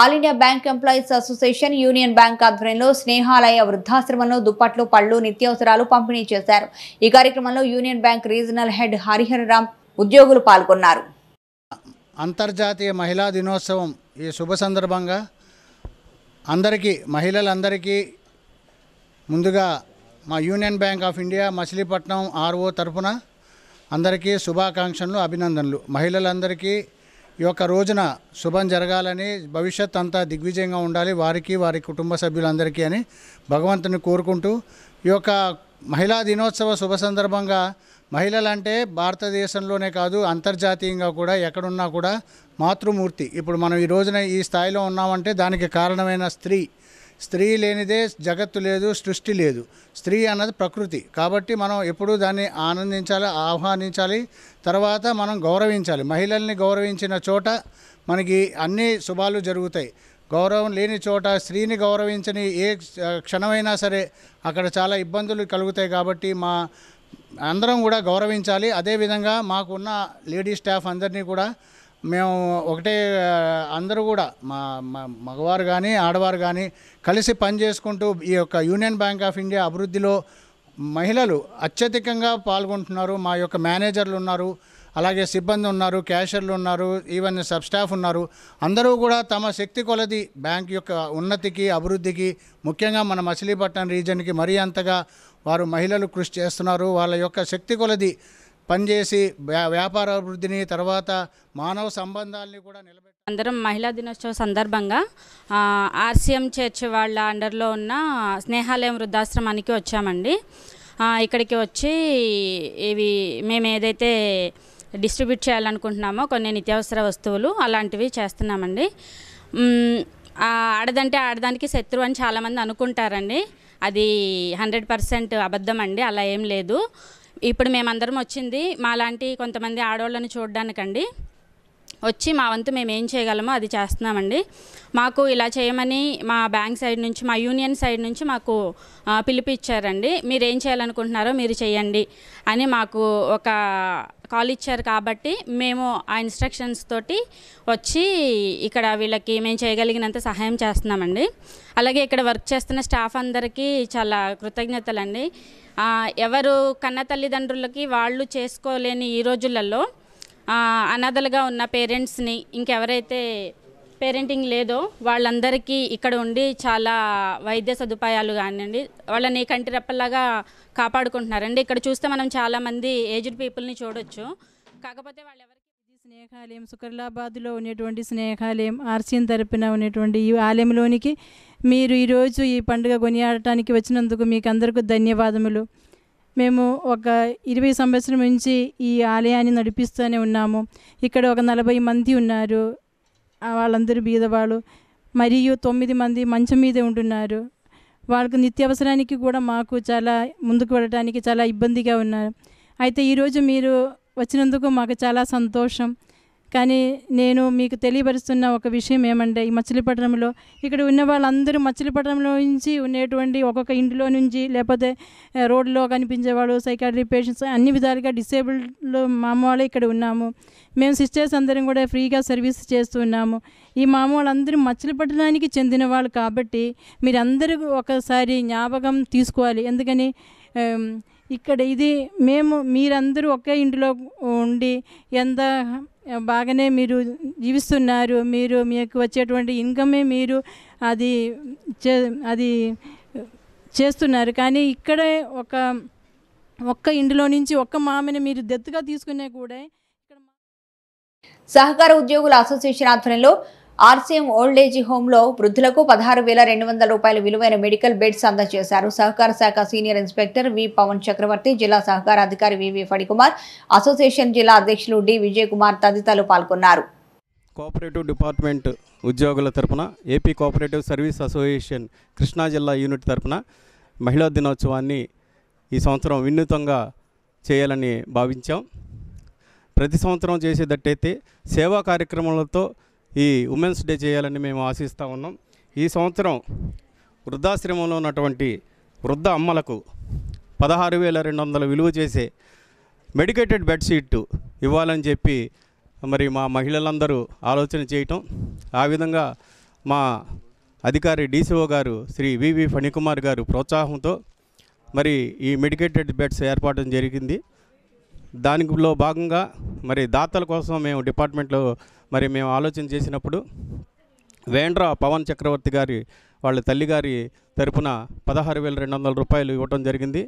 all India bank employees association union bank ఆధ్వర్యంలో స్నేహాలయ వృద్ధాశ్రమంలో దుప్పట్లు పళ్ళు నిత్యావసరాలు పంపిణీ చేశారు ఈ కార్యక్రమంలో union bank regional head Hariharram ఉద్యోగులు పాల్గొన్నారు అంతర్జాతీయ మహిళా దినోత్సవం ఈ శుభ సందర్భంగా అందరికీ మహిళలందరికీ ముందుగా మా union bank of India Machilipatnam RO తరఫున అందరికీ శుభాకాంక్షలు అభినందనలు మహిళలందరికీ ఈ యొక్క రోజున శుభం జరగాలని భవిష్యత్ అంతా దిగ్విజయంగా ఉండాలి వారికి వారి కుటుంబ సభ్యులందరికీ అని భగవంతుని కోరుకుంటూ ఈ యొక్క మహిళా దినోత్సవ శుభ సందర్భంగా మహిళలంటే భారతదేశంలోనే కాదు అంతర్జాతీయంగా కూడా ఎక్కడున్నా కూడా మాతృమూర్తి ఇప్పుడు మనం ఈ రోజున ఈ స్థాయిలో ఉన్నామంటే దానికి కారణమైన స్త్రీ స్త్రీ లేనిదే జగత్తు లేదు సృష్టి లేదు స్త్రీ అన్నది ప్రకృతి కాబట్టి మనం ఎప్పుడూ దాన్ని ఆనందించాలి ఆహ్వానించాలి తర్వాత మనం గౌరవించాలి మహిళల్ని గౌరవించిన చోట మనకి అన్ని శుభాలు జరుగుతాయి గౌరవం లేని చోట స్త్రీని గౌరవించని ఏ క్షణమైనా సరే అక్కడ చాలా ఇబ్బందులు కలుగుతాయి కాబట్టి మా అందరం కూడా గౌరవించాలి అదేవిధంగా మాకున్న లేడీ స్టాఫ్ అందరినీ కూడా మేము ఒకటే అందరూ కూడా మా మగవారు కానీ ఆడవారు కానీ కలిసి పనిచేసుకుంటూ ఈ యొక్క యూనియన్ బ్యాంక్ ఆఫ్ ఇండియా అభివృద్ధిలో మహిళలు అత్యధికంగా పాల్గొంటున్నారు మా యొక్క మేనేజర్లు ఉన్నారు అలాగే సిబ్బంది ఉన్నారు క్యాషర్లు ఉన్నారు ఈవెన్ సబ్ స్టాఫ్ ఉన్నారు అందరూ కూడా తమ శక్తి కొలది బ్యాంక్ యొక్క ఉన్నతికి అభివృద్ధికి ముఖ్యంగా మన మచిలీపట్నం రీజన్కి మరీ అంతగా వారు మహిళలు కృషి చేస్తున్నారు వాళ్ళ యొక్క శక్తి కొలది పనిచేసి వ్యాపార అభివృద్ధిని తర్వాత మానవ సంబంధాలని కూడా నిలబెట్టి అందరం మహిళా దినోత్సవ సందర్భంగా ఆర్సీఎం చర్చ్ వాళ్ళ అండర్లో ఉన్న స్నేహాలయం వృద్ధాశ్రమానికి వచ్చామండి ఇక్కడికి వచ్చి ఇవి మేము ఏదైతే డిస్ట్రిబ్యూట్ చేయాలనుకుంటున్నామో కొన్ని నిత్యావసర వస్తువులు అలాంటివి చేస్తున్నామండి ఆడదంటే ఆడదానికి శత్రువు అని చాలామంది అనుకుంటారండి అది హండ్రెడ్ పర్సెంట్ అబద్ధం అండి అలా ఏం లేదు ఇప్పుడు మేమందరం వచ్చింది మాలాంటి కొంతమంది ఆడవాళ్ళని చూడడానికండి వచ్చి మా వంతు మేము ఏం చేయగలమో అది చేస్తున్నామండి మాకు ఇలా చేయమని మా బ్యాంక్ సైడ్ నుంచి మా యూనియన్ సైడ్ నుంచి మాకు పిలిపిచ్చారండి మీరు ఏం చేయాలనుకుంటున్నారో మీరు చేయండి అని మాకు ఒక కాల్ ఇచ్చారు కాబట్టి మేము ఆ ఇన్స్ట్రక్షన్స్ తోటి వచ్చి ఇక్కడ వీళ్ళకి మేము చేయగలిగినంత సహాయం చేస్తున్నామండి అలాగే ఇక్కడ వర్క్ చేస్తున్న స్టాఫ్ అందరికీ చాలా కృతజ్ఞతలండి ఎవరు కన్న తల్లిదండ్రులకి వాళ్ళు చేసుకోలేని ఈ రోజులలో అనాథలుగా ఉన్న పేరెంట్స్ని ఇంకెవరైతే పేరెంటింగ్ లేదో వాళ్ళందరికీ ఇక్కడ ఉండి చాలా వైద్య సదుపాయాలు కానివ్వండి వాళ్ళని కంటి రెప్పలాగా కాపాడుకుంటున్నారండి ఇక్కడ చూస్తే మనం చాలామంది ఏజ్డ్ పీపుల్ని చూడొచ్చు కాకపోతే వాళ్ళు స్నేహాలయం సుకర్లాబాద్లో ఉండేటువంటి స్నేహాలయం ఆర్సీఎన్ తరపున ఉన్నటువంటి ఈ ఆలయంలోనికి మీరు ఈరోజు ఈ పండుగ కొనియాడటానికి వచ్చినందుకు మీకు అందరికీ ధన్యవాదములు మేము ఒక ఇరవై సంవత్సరం నుంచి ఈ ఆలయాన్ని నడిపిస్తూనే ఉన్నాము ఇక్కడ ఒక నలభై మంది ఉన్నారు వాళ్ళందరూ బీదవాళ్ళు మరియు తొమ్మిది మంది మంచం మీదే ఉంటున్నారు వాళ్ళకు నిత్యావసరానికి కూడా మాకు చాలా ముందుకు వెళ్ళడానికి చాలా ఇబ్బందిగా ఉన్నారు అయితే ఈరోజు మీరు వచ్చినందుకు మాకు చాలా సంతోషం కానీ నేను మీకు తెలియపరుస్తున్న ఒక విషయం ఏమంటే ఈ మచిలీపట్నంలో ఇక్కడ ఉన్న వాళ్ళందరూ మచిలీపట్నంలో నుంచి ఉండేటువంటి ఒక్కొక్క ఇంటిలో నుంచి లేకపోతే రోడ్లో కనిపించేవాళ్ళు సైకాట్రీ పేషెంట్స్ అన్ని విధాలుగా డిసేబుల్డ్ మామూలు ఇక్కడ ఉన్నాము మేము సిస్టర్స్ అందరం కూడా ఫ్రీగా సర్వీస్ చేస్తున్నాము ఈ మామూలందరూ మచిలీపట్నానికి చెందిన వాళ్ళు కాబట్టి మీరందరూ ఒకసారి జ్ఞాపకం తీసుకోవాలి ఎందుకని ఇక్కడ ఇది మేము మీరందరూ ఒకే ఇంటిలో ఉండి ఎంత బాగానే మీరు జీవిస్తున్నారు మీరు మీకు వచ్చేటువంటి ఇన్కమే మీరు అది చే అది చేస్తున్నారు కానీ ఇక్కడే ఒక ఒక్క ఇంటిలో నుంచి ఒక్క మామిని మీరు దెత్తుగా తీసుకునే కూడా సహకార ఉద్యోగుల అసోసియేషన్ ఆధ్వర్యంలో ఆర్సీఎం ఓల్డ్ హోమ్ హోంలో వృద్ధులకు పదహారు వేల రెండు వందల రూపాయల విలువైన మెడికల్ బెడ్స్ అందజేశారు సహకార శాఖ senior inspector V Pavan Chakravarthi జిల్లా సహకార అధికారి వివి ఫణికుమార్ అసోసియేషన్ జిల్లా అధ్యక్షులు డి విజయ్ కుమార్ తదితరులు పాల్గొన్నారు కోఆపరేటివ్ డిపార్ట్మెంట్ ఉద్యోగుల తరపున AP cooperative service association Krishna జిల్లా యూనిట్ తరపున మహిళా దినోత్సవాన్ని ఈ సంవత్సరం వినూతంగా చేయాలని భావించాం ప్రతి సంవత్సరం చేసేటట్టయితే సేవా కార్యక్రమాలతో ఈ ఉమెన్స్ డే చేయాలని మేము ఆశిస్తూ ఉన్నాం ఈ సంవత్సరం వృద్ధాశ్రమంలో ఉన్నటువంటి వృద్ధ అమ్మలకు పదహారు వేల రెండు వందల విలువ చేసే మెడికేటెడ్ బెడ్షీట్ ఇవ్వాలని చెప్పి మరి మా మహిళలందరూ ఆలోచన చేయటం ఆ విధంగా మా అధికారి డీసీఓ గారు శ్రీ వివి ఫణికుమార్ గారు ప్రోత్సాహంతో మరి ఈ మెడికేటెడ్ బెడ్స్ ఏర్పాటు జరిగింది దానిలో భాగంగా మరి దాతల కోసం మేము డిపార్ట్మెంట్లో మరి మేము ఆలోచన చేసినప్పుడు వేండ్ర పవన్ చక్రవర్తి గారి వాళ్ళ తల్లిగారి తరపున పదహారు వేల రెండు వందల రూపాయలు ఇవ్వటం జరిగింది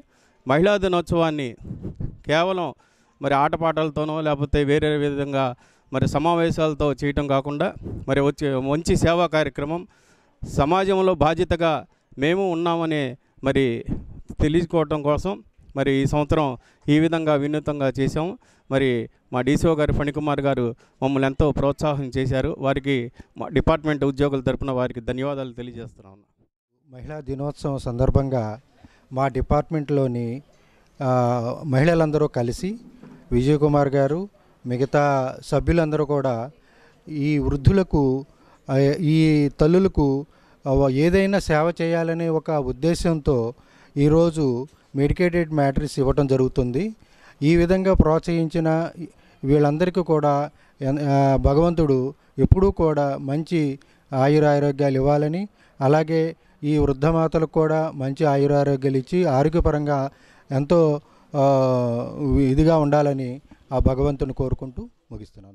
మహిళా దినోత్సవాన్ని కేవలం మరి ఆటపాటలతోనో లేకపోతే వేరే విధంగా మరి సమావేశాలతో చేయటం కాకుండా మరి వచ్చే మంచి సేవా కార్యక్రమం సమాజంలో బాధ్యతగా మేము ఉన్నామనే మరి తెలుసుకోవటం కోసం మరి ఈ సంవత్సరం ఈ విధంగా వినూతంగా చేశాం మరి మా డీసీఓ గారు ఫణికుమార్ గారు మమ్మల్ని ఎంతో ప్రోత్సాహం చేశారు వారికి మా డిపార్ట్మెంట్ ఉద్యోగుల తరపున వారికి ధన్యవాదాలు తెలియజేస్తున్నాను మహిళా దినోత్సవం సందర్భంగా మా డిపార్ట్మెంట్లోని మహిళలందరూ కలిసి విజయ్ కుమార్ గారు మిగతా సభ్యులందరూ కూడా ఈ వృద్ధులకు ఈ తల్లులకు ఏదైనా సేవ చేయాలనే ఒక ఉద్దేశంతో ఈరోజు మెడికేటెడ్ మ్యాటర్స్ ఇవ్వటం జరుగుతుంది ఈ విధంగా ప్రోత్సహించిన వీళ్ళందరికీ కూడా భగవంతుడు ఎప్పుడూ కూడా మంచి ఆయురారోగ్యాలు ఇవ్వాలని అలాగే ఈ వృద్ధమాతలకు కూడా మంచి ఆయురారోగ్యాలు ఇచ్చి ఆరోగ్యపరంగా ఎంతో ఇదిగా ఉండాలని ఆ భగవంతుని కోరుకుంటూ ముగిస్తున్నాను